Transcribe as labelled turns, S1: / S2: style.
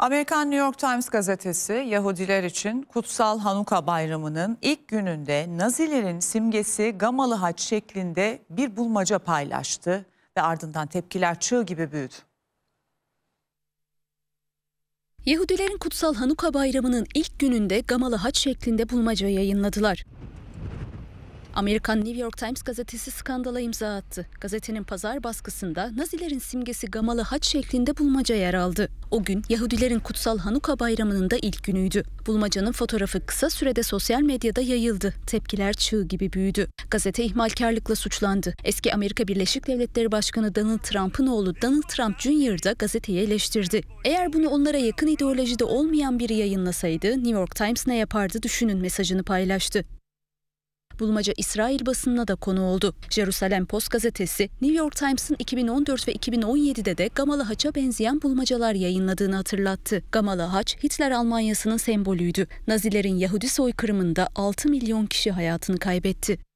S1: Amerikan New York Times gazetesi Yahudiler için Kutsal Hanuka Bayramı'nın ilk gününde Nazilerin simgesi gamalı haç şeklinde bir bulmaca paylaştı ve ardından tepkiler çığ gibi büyüdü.
S2: Yahudilerin Kutsal Hanuka Bayramı'nın ilk gününde gamalı haç şeklinde bulmaca yayınladılar. Amerikan New York Times gazetesi skandala imza attı. Gazetenin pazar baskısında Nazilerin simgesi gamalı haç şeklinde bulmaca yer aldı. O gün Yahudilerin kutsal Hanuka bayramının da ilk günüydü. Bulmacanın fotoğrafı kısa sürede sosyal medyada yayıldı. Tepkiler çığ gibi büyüdü. Gazete ihmalkarlıkla suçlandı. Eski Amerika Birleşik Devletleri Başkanı Donald Trump'ın oğlu Donald Trump Jr. da gazeteyi eleştirdi. Eğer bunu onlara yakın ideolojide olmayan biri yayınlasaydı New York Times ne yapardı düşünün mesajını paylaştı bulmaca İsrail basınına da konu oldu. Jerusalem Post gazetesi New York Times'ın 2014 ve 2017'de de Gamalı Haç'a benzeyen bulmacalar yayınladığını hatırlattı. Gamalı Haç Hitler Almanyası'nın sembolüydü. Nazilerin Yahudi soykırımında 6 milyon kişi hayatını kaybetti.